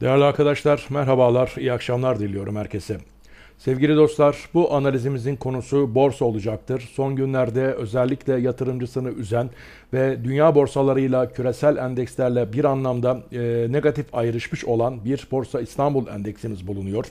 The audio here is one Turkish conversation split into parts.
Değerli arkadaşlar, merhabalar, iyi akşamlar diliyorum herkese. Sevgili dostlar, bu analizimizin konusu borsa olacaktır. Son günlerde özellikle yatırımcısını üzen ve dünya borsalarıyla küresel endekslerle bir anlamda e, negatif ayrışmış olan bir Borsa İstanbul endeksimiz bulunuyor.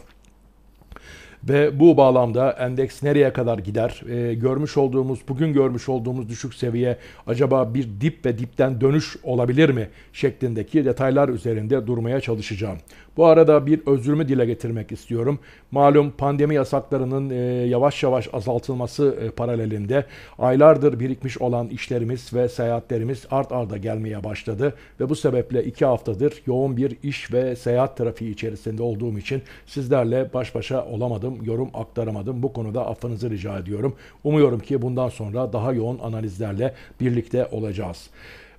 Ve bu bağlamda endeks nereye kadar gider? E, görmüş olduğumuz, bugün görmüş olduğumuz düşük seviye acaba bir dip ve dipten dönüş olabilir mi? Şeklindeki detaylar üzerinde durmaya çalışacağım. Bu arada bir özrümü dile getirmek istiyorum. Malum pandemi yasaklarının e, yavaş yavaş azaltılması e, paralelinde aylardır birikmiş olan işlerimiz ve seyahatlerimiz art arda gelmeye başladı ve bu sebeple iki haftadır yoğun bir iş ve seyahat trafiği içerisinde olduğum için sizlerle baş başa olamadım, yorum aktaramadım. Bu konuda affınızı rica ediyorum. Umuyorum ki bundan sonra daha yoğun analizlerle birlikte olacağız.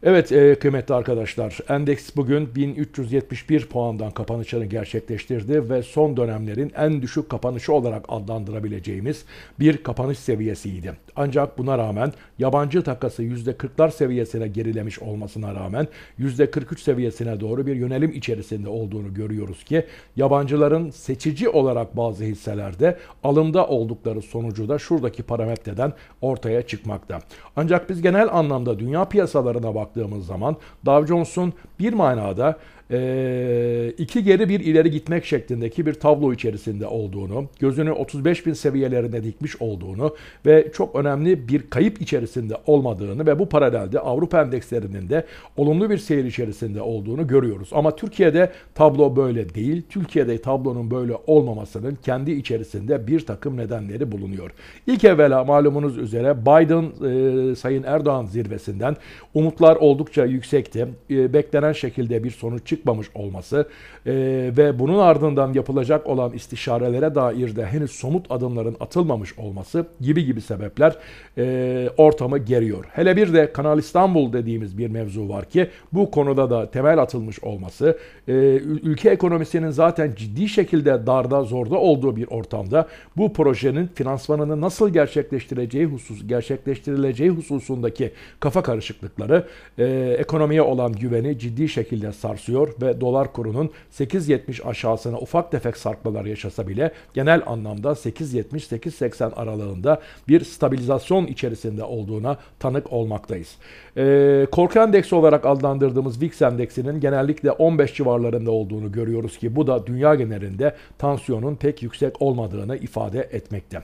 Evet e, kıymetli arkadaşlar endeks bugün 1371 puandan kapanışını gerçekleştirdi ve son dönemlerin en düşük kapanışı olarak adlandırabileceğimiz bir kapanış seviyesiydi. Ancak buna rağmen yabancı takası %40'lar seviyesine gerilemiş olmasına rağmen %43 seviyesine doğru bir yönelim içerisinde olduğunu görüyoruz ki yabancıların seçici olarak bazı hisselerde alımda oldukları sonucu da şuradaki parametreden ortaya çıkmakta. Ancak biz genel anlamda dünya piyasalarına bak baktığımız zaman Dow Jones'un bir manada e, iki geri bir ileri gitmek şeklindeki bir tablo içerisinde olduğunu, gözünü 35 bin seviyelerine dikmiş olduğunu ve çok önemli bir kayıp içerisinde olmadığını ve bu paralelde Avrupa endekslerinin de olumlu bir seyir içerisinde olduğunu görüyoruz. Ama Türkiye'de tablo böyle değil. Türkiye'de tablonun böyle olmamasının kendi içerisinde bir takım nedenleri bulunuyor. İlk evvela malumunuz üzere Biden e, Sayın Erdoğan zirvesinden umutlar oldukça yüksekti. E, beklenen şekilde bir sonuç çıktı çıkmamış olması e, ve bunun ardından yapılacak olan istişarelere dair de henüz somut adımların atılmamış olması gibi gibi sebepler e, ortamı geriyor. Hele bir de Kanal İstanbul dediğimiz bir mevzu var ki bu konuda da temel atılmış olması e, ülke ekonomisinin zaten ciddi şekilde darda zorda olduğu bir ortamda bu projenin finansmanını nasıl gerçekleştireceği husus gerçekleştirileceği hususundaki kafa karışıklıkları e, ekonomiye olan güveni ciddi şekilde sarsıyor ediyor ve dolar kurunun 8.70 aşağısına ufak tefek sarkmalar yaşasa bile genel anlamda 8.70-8.80 aralığında bir stabilizasyon içerisinde olduğuna tanık olmaktayız. E, korku endeksi olarak adlandırdığımız VIX endeksinin genellikle 15 civarlarında olduğunu görüyoruz ki bu da dünya genelinde tansiyonun pek yüksek olmadığını ifade etmekte.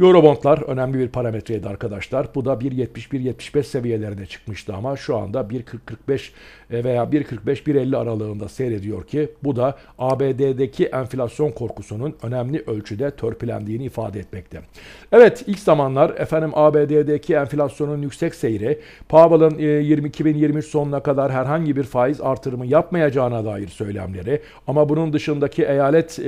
Eurobondlar önemli bir parametreydi arkadaşlar. Bu da 171 175 seviyelerine çıkmıştı ama şu anda 140 145 veya 1.45-1.50 aralığında aralığında seyrediyor ki bu da ABD'deki enflasyon korkusunun önemli ölçüde törpülendiğini ifade etmekte. Evet ilk zamanlar efendim ABD'deki enflasyonun yüksek seyri Powell'ın 2023 e, sonuna kadar herhangi bir faiz artırımı yapmayacağına dair söylemleri ama bunun dışındaki eyalet e,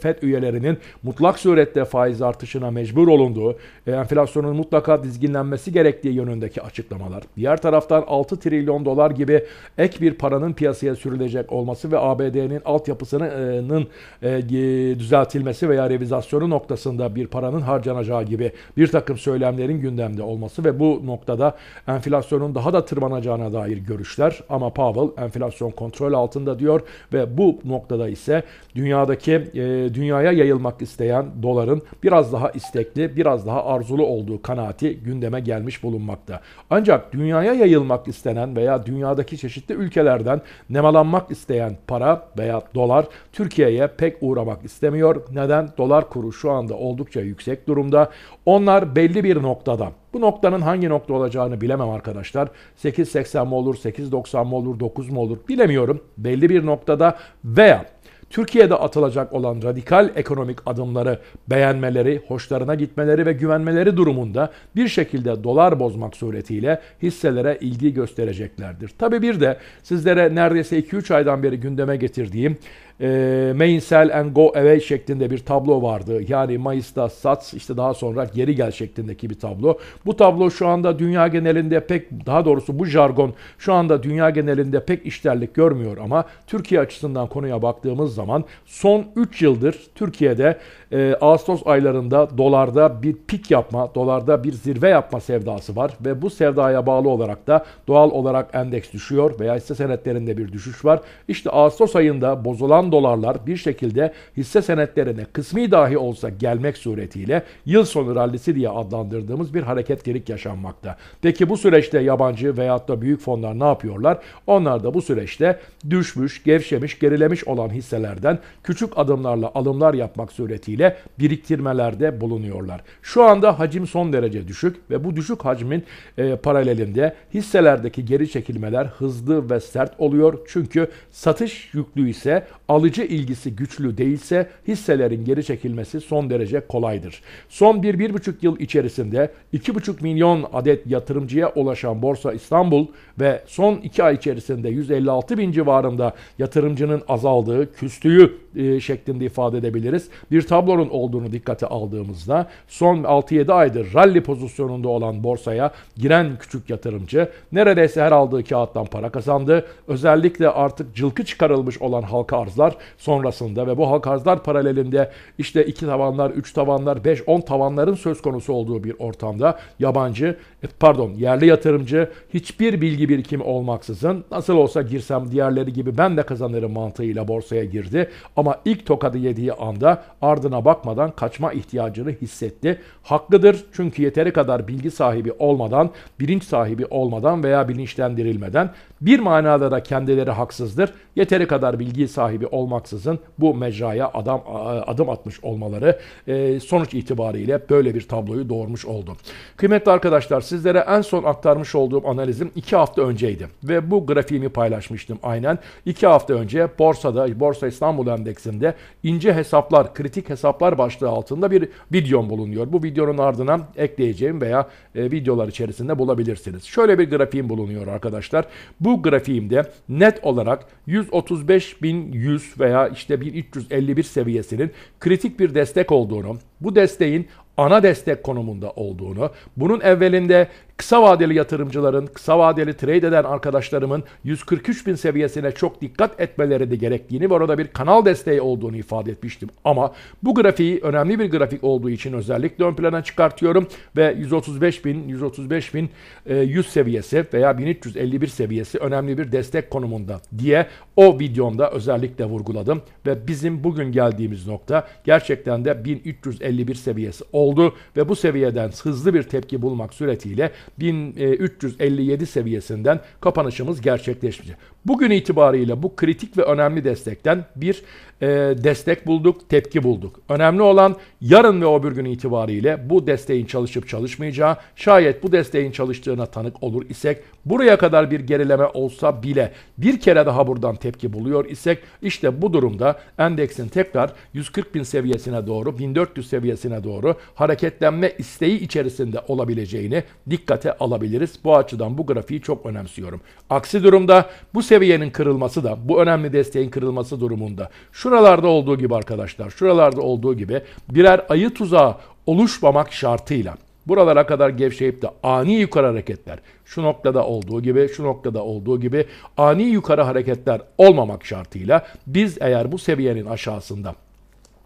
FED üyelerinin mutlak surette faiz artışına mecbur olunduğu, e, enflasyonun mutlaka dizginlenmesi gerektiği yönündeki açıklamalar. Diğer taraftan 6 trilyon dolar gibi ek bir paranın piyasaya sürülmesi sürdürülecek olması ve ABD'nin altyapısının e, e, düzeltilmesi veya revizasyonu noktasında bir paranın harcanacağı gibi bir takım söylemlerin gündemde olması ve bu noktada enflasyonun daha da tırmanacağına dair görüşler ama Powell enflasyon kontrol altında diyor ve bu noktada ise dünyadaki e, dünyaya yayılmak isteyen doların biraz daha istekli, biraz daha arzulu olduğu kanaati gündeme gelmiş bulunmakta. Ancak dünyaya yayılmak istenen veya dünyadaki çeşitli ülkelerden nemalan kullanmak isteyen para veya dolar Türkiye'ye pek uğramak istemiyor. Neden? Dolar kuru şu anda oldukça yüksek durumda. Onlar belli bir noktada bu noktanın hangi nokta olacağını bilemem arkadaşlar. 8.80 mi olur, 8.90 mı olur, 9 mu olur bilemiyorum. Belli bir noktada veya Türkiye'de atılacak olan radikal ekonomik adımları beğenmeleri, hoşlarına gitmeleri ve güvenmeleri durumunda bir şekilde dolar bozmak suretiyle hisselere ilgi göstereceklerdir. Tabii bir de sizlere neredeyse 2-3 aydan beri gündeme getirdiğim e, main sell and go away şeklinde bir tablo vardı. Yani Mayıs'ta sat, işte daha sonra geri gel şeklindeki bir tablo. Bu tablo şu anda dünya genelinde pek daha doğrusu bu jargon şu anda dünya genelinde pek işlerlik görmüyor ama Türkiye açısından konuya baktığımız zaman son 3 yıldır Türkiye'de e, Ağustos aylarında dolarda bir pik yapma, dolarda bir zirve yapma sevdası var ve bu sevdaya bağlı olarak da doğal olarak endeks düşüyor veya hisse senetlerinde bir düşüş var. İşte Ağustos ayında bozulan dolarlar bir şekilde hisse senetlerine kısmi dahi olsa gelmek suretiyle yıl sonu rallisi diye adlandırdığımız bir hareketlilik yaşanmakta. Peki bu süreçte yabancı veyahut da büyük fonlar ne yapıyorlar? Onlar da bu süreçte düşmüş, gevşemiş, gerilemiş olan hisselerden küçük adımlarla alımlar yapmak suretiyle nedeniyle biriktirmelerde bulunuyorlar. Şu anda hacim son derece düşük ve bu düşük hacmin e, paralelinde hisselerdeki geri çekilmeler hızlı ve sert oluyor. Çünkü satış yüklü ise alıcı ilgisi güçlü değilse hisselerin geri çekilmesi son derece kolaydır. Son 1-1,5 yıl içerisinde 2,5 milyon adet yatırımcıya ulaşan Borsa İstanbul ve son 2 ay içerisinde 156 bin civarında yatırımcının azaldığı, küstüğü e, şeklinde ifade edebiliriz. Bir tablo Agor'un olduğunu dikkate aldığımızda son 6-7 aydır rally pozisyonunda olan borsaya giren küçük yatırımcı neredeyse her aldığı kağıttan para kazandı. Özellikle artık cılkı çıkarılmış olan halka arzlar sonrasında ve bu halka arzlar paralelinde işte 2 tavanlar, 3 tavanlar, 5-10 tavanların söz konusu olduğu bir ortamda yabancı, e, pardon yerli yatırımcı hiçbir bilgi birikimi olmaksızın nasıl olsa girsem diğerleri gibi ben de kazanırım mantığıyla borsaya girdi. Ama ilk tokadı yediği anda ardına bakmadan kaçma ihtiyacını hissetti. Haklıdır çünkü yeteri kadar bilgi sahibi olmadan, bilinç sahibi olmadan veya bilinçlendirilmeden bir manada da kendileri haksızdır. Yeteri kadar bilgi sahibi olmaksızın bu mecraya adam adım atmış olmaları e, sonuç itibariyle böyle bir tabloyu doğurmuş oldu. Kıymetli arkadaşlar sizlere en son aktarmış olduğum analizim 2 hafta önceydi ve bu grafiğimi paylaşmıştım aynen. 2 hafta önce borsada Borsa İstanbul Endeksinde ince hesaplar, kritik hesaplar hesaplar başlığı altında bir videom bulunuyor. Bu videonun ardına ekleyeceğim veya e, videolar içerisinde bulabilirsiniz. Şöyle bir grafiğim bulunuyor arkadaşlar. Bu grafiğimde net olarak 135.100 veya işte 1351 seviyesinin kritik bir destek olduğunu, bu desteğin ana destek konumunda olduğunu, bunun evvelinde kısa vadeli yatırımcıların, kısa vadeli trade eden arkadaşlarımın 143 bin seviyesine çok dikkat etmeleri de gerektiğini ve orada bir kanal desteği olduğunu ifade etmiştim. Ama bu grafiği önemli bir grafik olduğu için özellikle ön plana çıkartıyorum ve 135 bin, 135 bin 100 e, seviyesi veya 1351 seviyesi önemli bir destek konumunda diye o videomda özellikle vurguladım ve bizim bugün geldiğimiz nokta gerçekten de 1351 seviyesi oldu ve bu seviyeden hızlı bir tepki bulmak suretiyle 1357 e, seviyesinden kapanışımız gerçekleşmeyecek. Bugün itibariyle bu kritik ve önemli destekten bir e, destek bulduk, tepki bulduk. Önemli olan yarın ve öbür gün itibariyle bu desteğin çalışıp çalışmayacağı, şayet bu desteğin çalıştığına tanık olur isek, buraya kadar bir gerileme olsa bile bir kere daha buradan tepki buluyor isek, işte bu durumda endeksin tekrar 140 bin seviyesine doğru, 1400 seviyesine doğru hareketlenme isteği içerisinde olabileceğini dikkate alabiliriz. Bu açıdan bu grafiği çok önemsiyorum. Aksi durumda bu seviyenin kırılması da bu önemli desteğin kırılması durumunda şuralarda olduğu gibi arkadaşlar şuralarda olduğu gibi birer ayı tuzağı oluşmamak şartıyla Buralara kadar gevşeyip de ani yukarı hareketler, şu noktada olduğu gibi, şu noktada olduğu gibi ani yukarı hareketler olmamak şartıyla biz eğer bu seviyenin aşağısında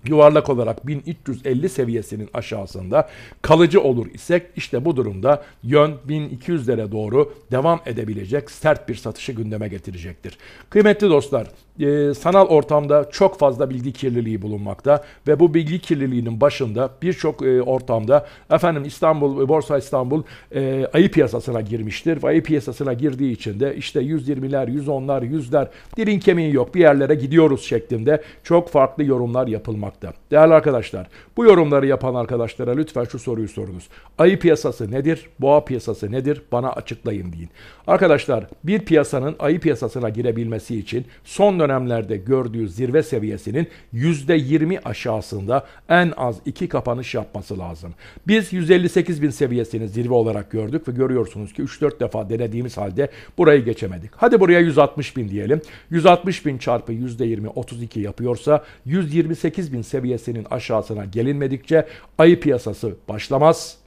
yuvarlak olarak 1350 seviyesinin aşağısında kalıcı olur isek işte bu durumda yön 1200'lere doğru devam edebilecek sert bir satışı gündeme getirecektir. Kıymetli dostlar e, sanal ortamda çok fazla bilgi kirliliği bulunmakta ve bu bilgi kirliliğinin başında birçok e, ortamda efendim İstanbul e, Borsa İstanbul e, ayı piyasasına girmiştir ve ayı piyasasına girdiği için de işte 120'ler, 110'lar, 100'ler dilin kemiği yok bir yerlere gidiyoruz şeklinde çok farklı yorumlar yapılmakta. Değerli arkadaşlar bu yorumları yapan arkadaşlara lütfen şu soruyu sorunuz. Ayı piyasası nedir? Boğa piyasası nedir? Bana açıklayın deyin. Arkadaşlar bir piyasanın ayı piyasasına girebilmesi için son dönem dönemlerde gördüğü zirve seviyesinin %20 aşağısında en az iki kapanış yapması lazım. Biz 158 bin seviyesini zirve olarak gördük ve görüyorsunuz ki 3-4 defa denediğimiz halde burayı geçemedik. Hadi buraya 160 bin diyelim. 160 bin çarpı %20 32 yapıyorsa 128 bin seviyesinin aşağısına gelinmedikçe ayı piyasası başlamaz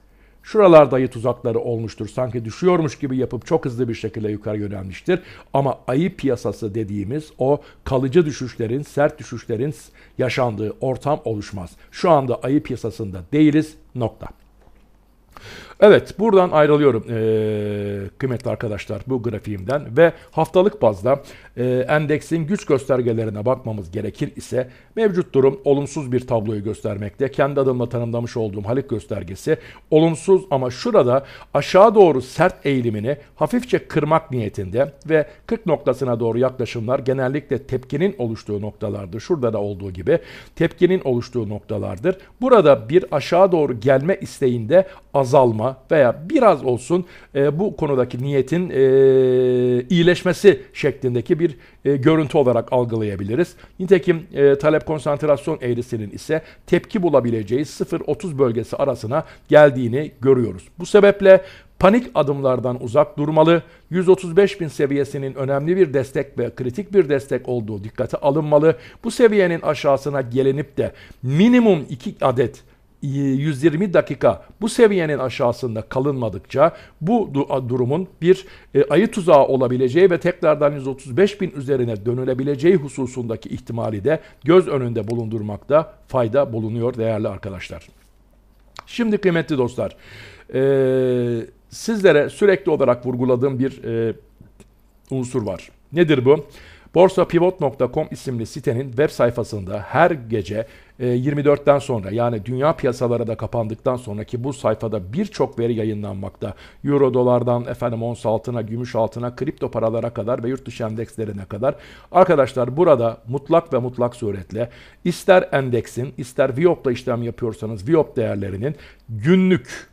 Şuralar dayı tuzakları olmuştur. Sanki düşüyormuş gibi yapıp çok hızlı bir şekilde yukarı yönelmiştir. Ama ayı piyasası dediğimiz o kalıcı düşüşlerin, sert düşüşlerin yaşandığı ortam oluşmaz. Şu anda ayı piyasasında değiliz. Nokta. Evet buradan ayrılıyorum e, kıymetli arkadaşlar bu grafiğimden ve haftalık bazda e, endeksin güç göstergelerine bakmamız gerekir ise mevcut durum olumsuz bir tabloyu göstermekte. Kendi adımla tanımlamış olduğum Halik göstergesi olumsuz ama şurada aşağı doğru sert eğilimini hafifçe kırmak niyetinde ve 40 noktasına doğru yaklaşımlar genellikle tepkinin oluştuğu noktalardır. Şurada da olduğu gibi tepkinin oluştuğu noktalardır. Burada bir aşağı doğru gelme isteğinde azalma veya biraz olsun e, bu konudaki niyetin e, iyileşmesi şeklindeki bir e, görüntü olarak algılayabiliriz. Nitekim e, talep konsantrasyon eğrisinin ise tepki bulabileceği 0-30 bölgesi arasına geldiğini görüyoruz. Bu sebeple panik adımlardan uzak durmalı, 135 bin seviyesinin önemli bir destek ve kritik bir destek olduğu dikkate alınmalı. Bu seviyenin aşağısına gelinip de minimum 2 adet 120 dakika bu seviyenin aşağısında kalınmadıkça bu durumun bir e, ayı tuzağı olabileceği ve tekrardan 135 bin üzerine dönülebileceği hususundaki ihtimali de göz önünde bulundurmakta fayda bulunuyor değerli arkadaşlar. Şimdi kıymetli dostlar e, sizlere sürekli olarak vurguladığım bir e, unsur var. Nedir Bu Borsapivot.com isimli sitenin web sayfasında her gece 24'ten e, sonra yani dünya piyasaları da kapandıktan sonraki bu sayfada birçok veri yayınlanmakta. Euro dolardan efendim ons altına, gümüş altına, kripto paralara kadar ve yurt dışı endekslerine kadar. Arkadaşlar burada mutlak ve mutlak suretle ister endeksin ister Viop'la işlem yapıyorsanız Viop değerlerinin günlük,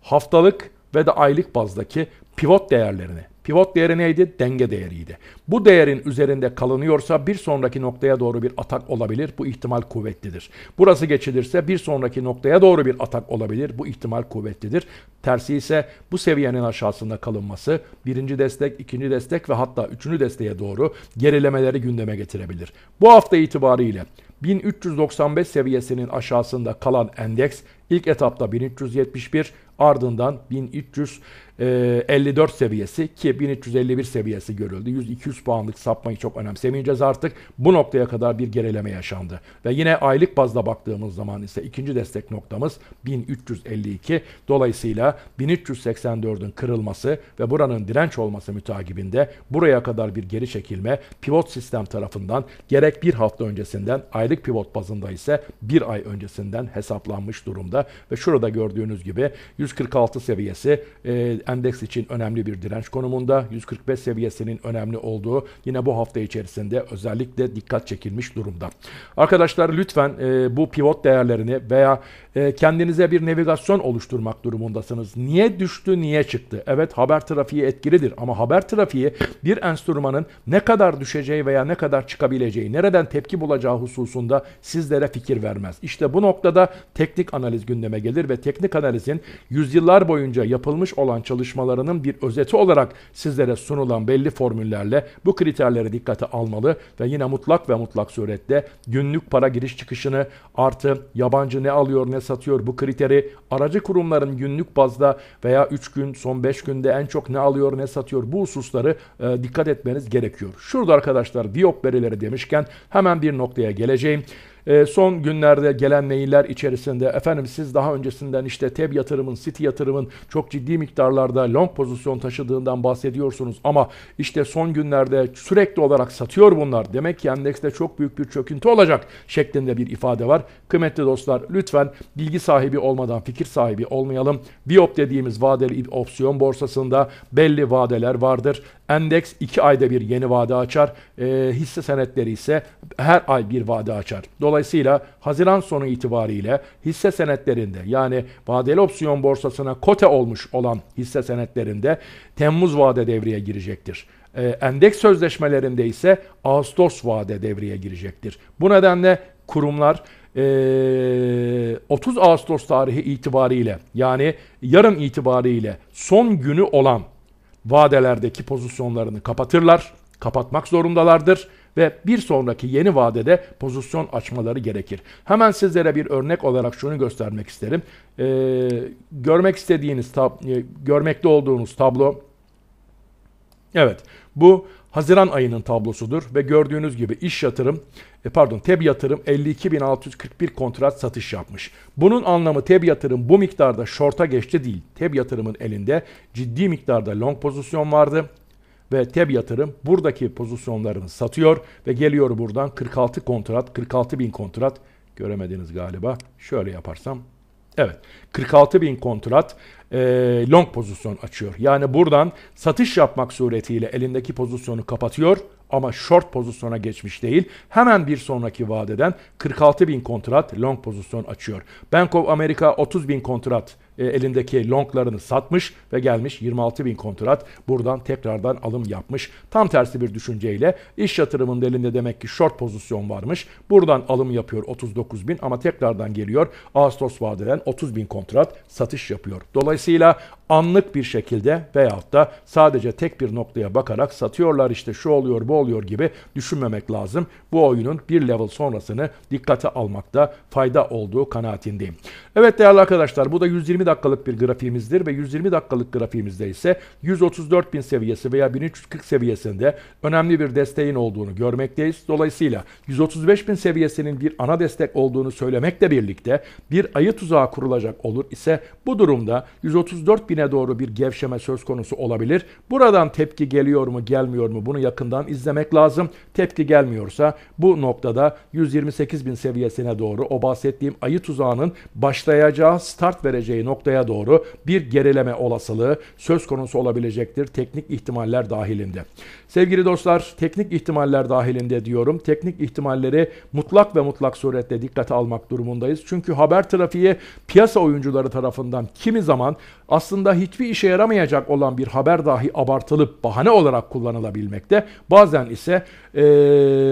haftalık ve de aylık bazdaki pivot değerlerini Pivot değeri neydi? Denge değeriydi. Bu değerin üzerinde kalınıyorsa bir sonraki noktaya doğru bir atak olabilir. Bu ihtimal kuvvetlidir. Burası geçilirse bir sonraki noktaya doğru bir atak olabilir. Bu ihtimal kuvvetlidir. Tersi ise bu seviyenin aşağısında kalınması birinci destek, ikinci destek ve hatta üçüncü desteğe doğru gerilemeleri gündeme getirebilir. Bu hafta itibariyle 1395 seviyesinin aşağısında kalan endeks İlk etapta 1371 ardından 1354 e, seviyesi ki 1351 seviyesi görüldü. 100-200 puanlık sapmayı çok önemsemeyeceğiz artık. Bu noktaya kadar bir gerileme yaşandı. Ve yine aylık bazda baktığımız zaman ise ikinci destek noktamız 1352. Dolayısıyla 1384'ün kırılması ve buranın direnç olması mütakibinde buraya kadar bir geri çekilme pivot sistem tarafından gerek bir hafta öncesinden aylık pivot bazında ise bir ay öncesinden hesaplanmış durumda civarında ve şurada gördüğünüz gibi 146 seviyesi e, endeks için önemli bir direnç konumunda. 145 seviyesinin önemli olduğu yine bu hafta içerisinde özellikle dikkat çekilmiş durumda. Arkadaşlar lütfen e, bu pivot değerlerini veya e, kendinize bir navigasyon oluşturmak durumundasınız. Niye düştü, niye çıktı? Evet haber trafiği etkilidir ama haber trafiği bir enstrümanın ne kadar düşeceği veya ne kadar çıkabileceği, nereden tepki bulacağı hususunda sizlere fikir vermez. İşte bu noktada teknik analiz gündeme gelir ve teknik analizin yüzyıllar boyunca yapılmış olan çalışmalarının bir özeti olarak sizlere sunulan belli formüllerle bu kriterleri dikkate almalı ve yine mutlak ve mutlak surette günlük para giriş çıkışını artı yabancı ne alıyor ne satıyor bu kriteri aracı kurumların günlük bazda veya 3 gün son 5 günde en çok ne alıyor ne satıyor bu hususları e, dikkat etmeniz gerekiyor. Şurada arkadaşlar Diop verileri demişken hemen bir noktaya geleceğim. Ee, son günlerde gelen mailler içerisinde efendim siz daha öncesinden işte TEB yatırımın, City yatırımın çok ciddi miktarlarda long pozisyon taşıdığından bahsediyorsunuz ama işte son günlerde sürekli olarak satıyor bunlar. Demek ki endekste çok büyük bir çöküntü olacak şeklinde bir ifade var. Kıymetli dostlar lütfen bilgi sahibi olmadan fikir sahibi olmayalım. Biop dediğimiz vadeli opsiyon borsasında belli vadeler vardır. Endeks 2 ayda bir yeni vade açar. E, hisse senetleri ise her ay bir vade açar. Dolayısıyla Haziran sonu itibariyle hisse senetlerinde yani vadeli opsiyon borsasına kote olmuş olan hisse senetlerinde Temmuz vade devreye girecektir. E, endeks sözleşmelerinde ise Ağustos vade devreye girecektir. Bu nedenle kurumlar e, ee, 30 Ağustos tarihi itibariyle yani yarın itibariyle son günü olan vadelerdeki pozisyonlarını kapatırlar, kapatmak zorundalardır ve bir sonraki yeni vadede pozisyon açmaları gerekir. Hemen sizlere bir örnek olarak şunu göstermek isterim. Ee, görmek istediğiniz, tab- e, görmekte olduğunuz tablo, evet bu Haziran ayının tablosudur ve gördüğünüz gibi iş yatırım, e, pardon TEB yatırım 52.641 kontrat satış yapmış. Bunun anlamı TEB yatırım bu miktarda şorta geçti değil. TEB yatırımın elinde ciddi miktarda long pozisyon vardı ve TEB yatırım buradaki pozisyonlarını satıyor ve geliyor buradan 46 kontrat, 46 bin kontrat göremediniz galiba. Şöyle yaparsam Evet 46 bin kontrat e, long pozisyon açıyor. Yani buradan satış yapmak suretiyle elindeki pozisyonu kapatıyor ama short pozisyona geçmiş değil. Hemen bir sonraki vadeden 46 bin kontrat long pozisyon açıyor. Bank of America 30 bin kontrat e, elindeki longlarını satmış ve gelmiş 26 bin kontrat buradan tekrardan alım yapmış. Tam tersi bir düşünceyle iş yatırımının elinde demek ki short pozisyon varmış. Buradan alım yapıyor 39 bin ama tekrardan geliyor Ağustos vadeden 30 bin kontrat satış yapıyor. Dolayısıyla anlık bir şekilde veyahut da sadece tek bir noktaya bakarak satıyorlar işte şu oluyor bu oluyor gibi düşünmemek lazım. Bu oyunun bir level sonrasını dikkate almakta fayda olduğu kanaatindeyim. Evet değerli arkadaşlar bu da 120 dakikalık bir grafiğimizdir ve 120 dakikalık grafiğimizde ise 134 bin seviyesi veya 1340 seviyesinde önemli bir desteğin olduğunu görmekteyiz. Dolayısıyla 135 bin seviyesinin bir ana destek olduğunu söylemekle birlikte bir ayı tuzağı kurulacak olur ise bu durumda 134 bine doğru bir gevşeme söz konusu olabilir. Buradan tepki geliyor mu gelmiyor mu bunu yakından izlemek lazım. Tepki gelmiyorsa bu noktada 128 bin seviyesine doğru o bahsettiğim ayı tuzağının başlayacağı start vereceği nokta noktaya doğru bir gerileme olasılığı söz konusu olabilecektir teknik ihtimaller dahilinde. Sevgili dostlar, teknik ihtimaller dahilinde diyorum. Teknik ihtimalleri mutlak ve mutlak suretle dikkate almak durumundayız. Çünkü haber trafiği piyasa oyuncuları tarafından kimi zaman aslında hiçbir işe yaramayacak olan bir haber dahi abartılıp bahane olarak kullanılabilmekte. Bazen ise e,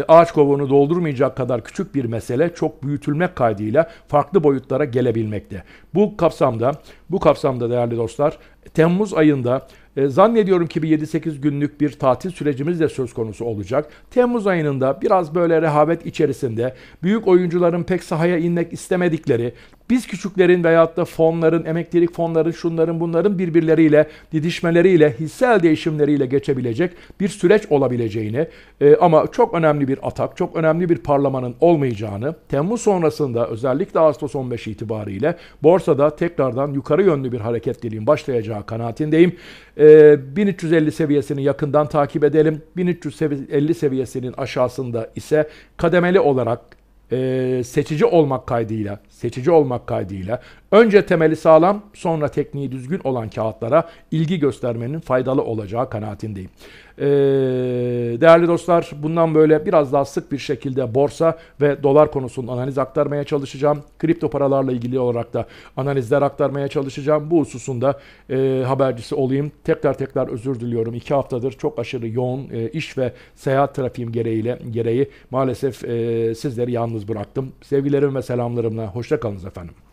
ağaç kovuğunu doldurmayacak kadar küçük bir mesele çok büyütülmek kaydıyla farklı boyutlara gelebilmekte. Bu kapsamda bu kapsamda değerli dostlar Temmuz ayında e, zannediyorum ki bir 7-8 günlük bir tatil sürecimiz de söz konusu olacak. Temmuz ayında biraz böyle rehavet içerisinde büyük oyuncuların pek sahaya inmek istemedikleri, biz küçüklerin veyahut da fonların, emeklilik fonların, şunların bunların birbirleriyle, didişmeleriyle, hissel değişimleriyle geçebilecek bir süreç olabileceğini e, ama çok önemli bir atak, çok önemli bir parlamanın olmayacağını, Temmuz sonrasında özellikle Ağustos 15 itibariyle borsada tekrardan yukarı yönlü bir hareket dilim başlayacağı kanaatindeyim. E, 1350 seviyesini yakından takip edelim. 1350 seviyesinin aşağısında ise kademeli olarak e, seçici olmak kaydıyla, seçici olmak kaydıyla önce temeli sağlam, sonra tekniği düzgün olan kağıtlara ilgi göstermenin faydalı olacağı kanaatindeyim. Ee, değerli dostlar bundan böyle biraz daha sık bir şekilde borsa ve dolar konusunda analiz aktarmaya çalışacağım. Kripto paralarla ilgili olarak da analizler aktarmaya çalışacağım. Bu hususunda e, habercisi olayım. Tekrar tekrar özür diliyorum. İki haftadır çok aşırı yoğun e, iş ve seyahat trafiğim gereğiyle gereği maalesef e, sizleri yalnız bıraktım. Sevgilerim ve selamlarımla hoşça kalınız efendim.